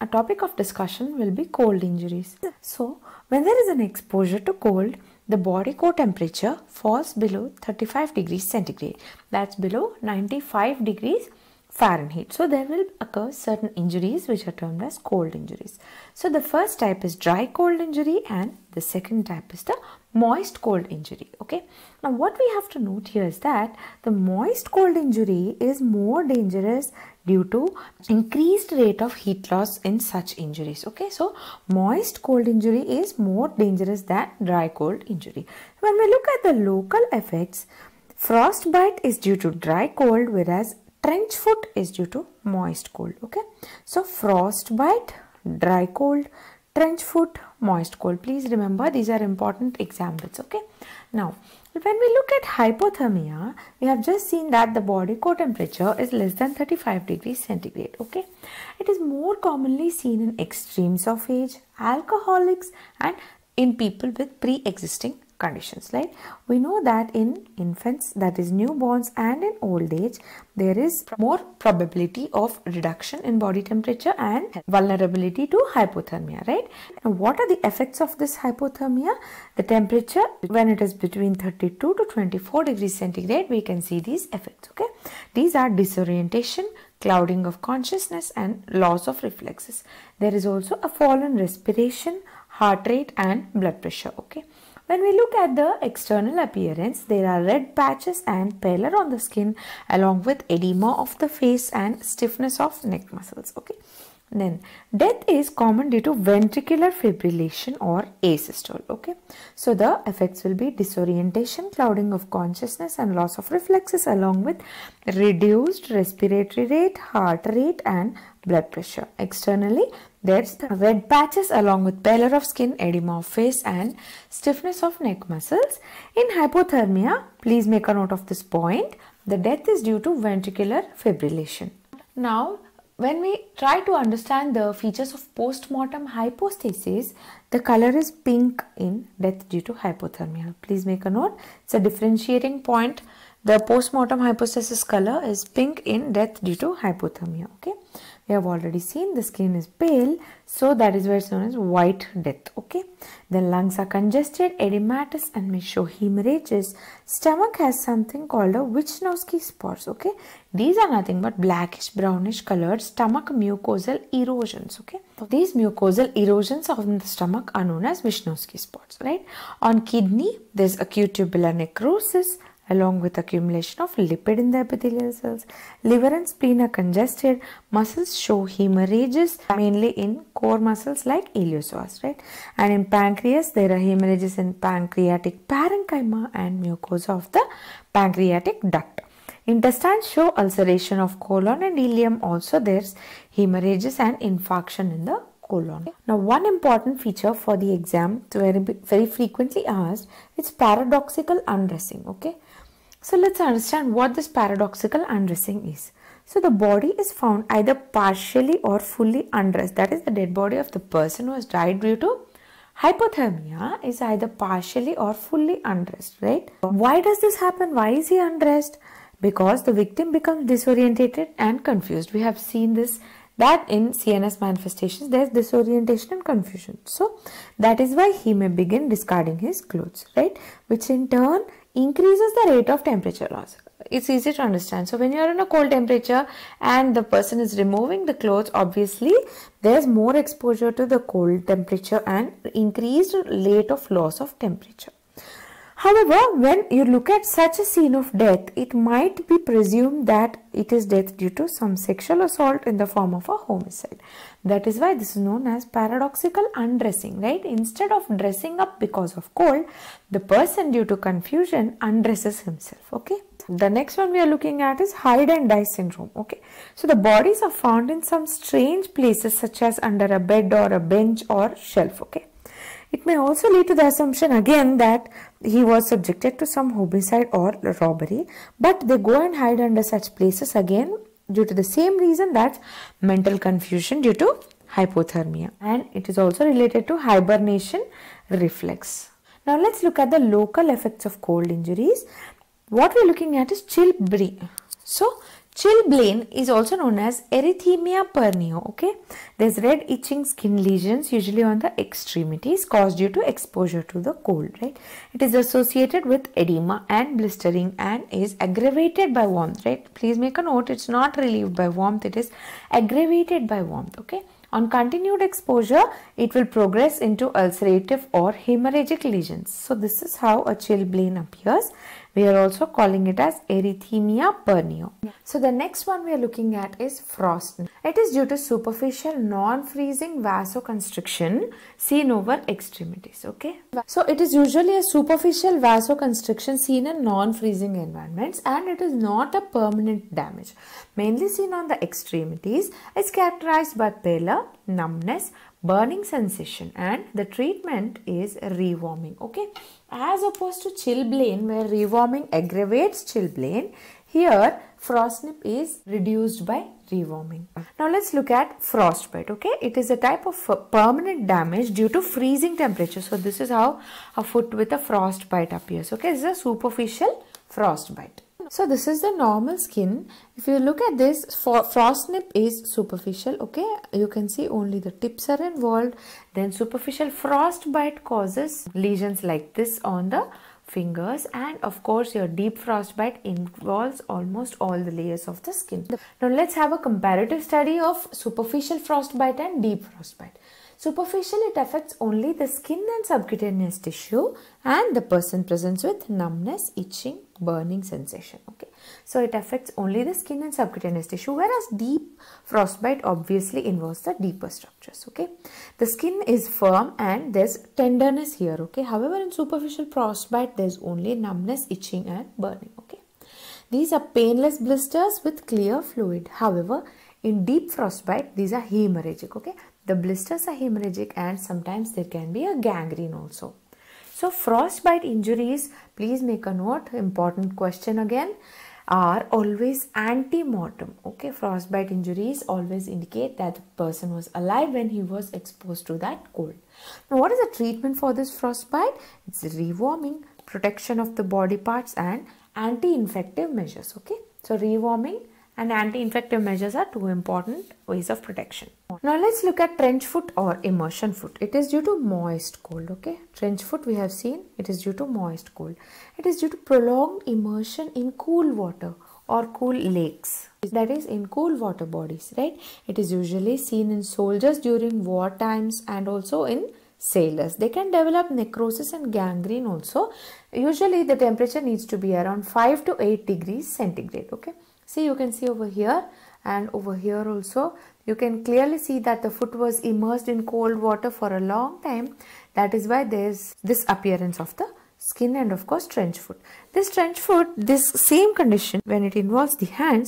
A topic of discussion will be cold injuries. So, when there is an exposure to cold, the body core temperature falls below 35 degrees centigrade. That's below 95 degrees Fahrenheit. So there will occur certain injuries which are termed as cold injuries. So the first type is dry cold injury and the second type is the moist cold injury. Okay. Now what we have to note here is that the moist cold injury is more dangerous due to increased rate of heat loss in such injuries. Okay. So moist cold injury is more dangerous than dry cold injury. When we look at the local effects, Frostbite is due to dry cold whereas trench foot is due to moist cold okay so frostbite dry cold trench foot moist cold please remember these are important examples okay now when we look at hypothermia we have just seen that the body core temperature is less than 35 degrees centigrade okay it is more commonly seen in extremes of age alcoholics and in people with pre-existing conditions like we know that in infants that is newborns and in old age there is more probability of reduction in body temperature and vulnerability to hypothermia right now what are the effects of this hypothermia the temperature when it is between 32 to 24 degrees centigrade we can see these effects okay these are disorientation clouding of consciousness and loss of reflexes there is also a fall in respiration heart rate and blood pressure okay when we look at the external appearance, there are red patches and pallor on the skin along with edema of the face and stiffness of neck muscles. Okay. Then death is common due to ventricular fibrillation or asystole. Okay. So the effects will be disorientation, clouding of consciousness and loss of reflexes along with reduced respiratory rate, heart rate and blood pressure. Externally, there's the red patches along with pallor of skin, edema of face and stiffness of neck muscles. In hypothermia, please make a note of this point. The death is due to ventricular fibrillation. Now, when we try to understand the features of postmortem hypostasis, the color is pink in death due to hypothermia. Please make a note. It's a differentiating point the postmortem hypostasis color is pink in death due to hypothermia. Okay, we have already seen the skin is pale, so that is why it's known as white death. Okay, then lungs are congested, edematous, and may show hemorrhages. Stomach has something called a Wichnowsky spots. Okay, these are nothing but blackish brownish colored stomach mucosal erosions. Okay, these mucosal erosions of the stomach are known as Wichnowsky spots. Right, on kidney, there's acute tubular necrosis along with accumulation of lipid in the epithelial cells. Liver and spleen are congested. Muscles show hemorrhages mainly in core muscles like iliopsoas, right? And in pancreas, there are hemorrhages in pancreatic parenchyma and mucosa of the pancreatic duct. Intestines show ulceration of colon and ileum. Also, there's hemorrhages and infarction in the colon. Now, one important feature for the exam, very, very frequently asked, is paradoxical undressing. Okay, so let's understand what this paradoxical undressing is. So the body is found either partially or fully undressed. That is the dead body of the person who has died due to hypothermia is either partially or fully undressed, right? Why does this happen? Why is he undressed? Because the victim becomes disorientated and confused. We have seen this that in CNS manifestations there's disorientation and confusion. So that is why he may begin discarding his clothes, right? Which in turn increases the rate of temperature loss. It's easy to understand. So when you are in a cold temperature and the person is removing the clothes, obviously there's more exposure to the cold temperature and increased rate of loss of temperature. However, when you look at such a scene of death, it might be presumed that it is death due to some sexual assault in the form of a homicide. That is why this is known as paradoxical undressing, right? Instead of dressing up because of cold, the person due to confusion undresses himself, okay? The next one we are looking at is hide and die syndrome, okay? So the bodies are found in some strange places such as under a bed or a bench or shelf, okay? It may also lead to the assumption again that he was subjected to some homicide or robbery, but they go and hide under such places again due to the same reason that's mental confusion due to hypothermia and it is also related to hibernation reflex. Now let's look at the local effects of cold injuries. What we're looking at is chill So Chilblain is also known as erythemia pernio. Okay, there's red itching skin lesions usually on the extremities caused due to exposure to the cold. Right, it is associated with edema and blistering and is aggravated by warmth. Right, please make a note. It's not relieved by warmth. It is aggravated by warmth. Okay. On continued exposure, it will progress into ulcerative or hemorrhagic lesions. So this is how a chilblain appears we are also calling it as erythemia pernio. So the next one we are looking at is frost. It is due to superficial non-freezing vasoconstriction seen over extremities. Okay. So it is usually a superficial vasoconstriction seen in non-freezing environments and it is not a permanent damage. Mainly seen on the extremities. It's characterized by paler, numbness, burning sensation and the treatment is rewarming okay as opposed to chilblain where rewarming aggravates chilblain here frostnip is reduced by rewarming now let's look at frostbite okay it is a type of uh, permanent damage due to freezing temperature so this is how a foot with a frostbite appears okay this is a superficial frostbite so this is the normal skin. If you look at this, frost nip is superficial. Okay, you can see only the tips are involved. Then superficial frostbite causes lesions like this on the fingers and of course your deep frostbite involves almost all the layers of the skin. Now let's have a comparative study of superficial frostbite and deep frostbite. Superficially, it affects only the skin and subcutaneous tissue and the person presents with numbness, itching, burning sensation. Okay, So, it affects only the skin and subcutaneous tissue whereas deep frostbite obviously involves the deeper structures. Okay, The skin is firm and there's tenderness here. Okay, However, in superficial frostbite, there's only numbness, itching and burning. Okay, These are painless blisters with clear fluid. However, in deep frostbite, these are hemorrhagic. Okay, the blisters are hemorrhagic and sometimes there can be a gangrene also. So frostbite injuries, please make a note, important question again, are always anti-mortem. Okay, frostbite injuries always indicate that the person was alive when he was exposed to that cold. Now what is the treatment for this frostbite? It's rewarming, protection of the body parts and anti-infective measures. Okay, so rewarming, and anti-infective measures are two important ways of protection. Now let's look at trench foot or immersion foot. It is due to moist cold, okay? Trench foot we have seen, it is due to moist cold. It is due to prolonged immersion in cool water or cool lakes that is in cool water bodies right it is usually seen in soldiers during war times and also in sailors they can develop necrosis and gangrene also usually the temperature needs to be around 5 to 8 degrees centigrade okay see you can see over here and over here also you can clearly see that the foot was immersed in cold water for a long time that is why there's this appearance of the skin and of course trench foot this trench foot this same condition when it involves the hands